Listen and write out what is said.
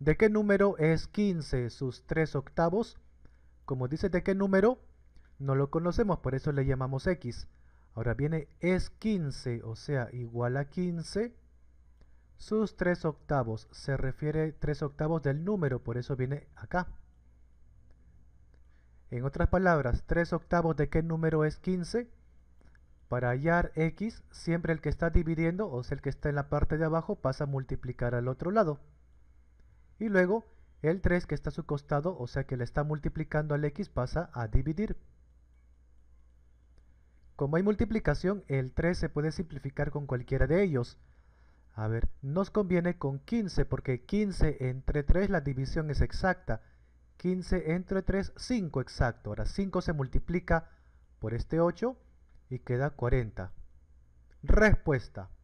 ¿De qué número es 15 sus 3 octavos? Como dice de qué número, no lo conocemos, por eso le llamamos x. Ahora viene es 15, o sea, igual a 15 sus 3 octavos. Se refiere 3 octavos del número, por eso viene acá. En otras palabras, 3 octavos de qué número es 15? Para hallar x, siempre el que está dividiendo, o sea, el que está en la parte de abajo, pasa a multiplicar al otro lado. Y luego el 3 que está a su costado, o sea que le está multiplicando al x, pasa a dividir. Como hay multiplicación, el 3 se puede simplificar con cualquiera de ellos. A ver, nos conviene con 15, porque 15 entre 3 la división es exacta. 15 entre 3, 5 exacto. Ahora 5 se multiplica por este 8 y queda 40. Respuesta.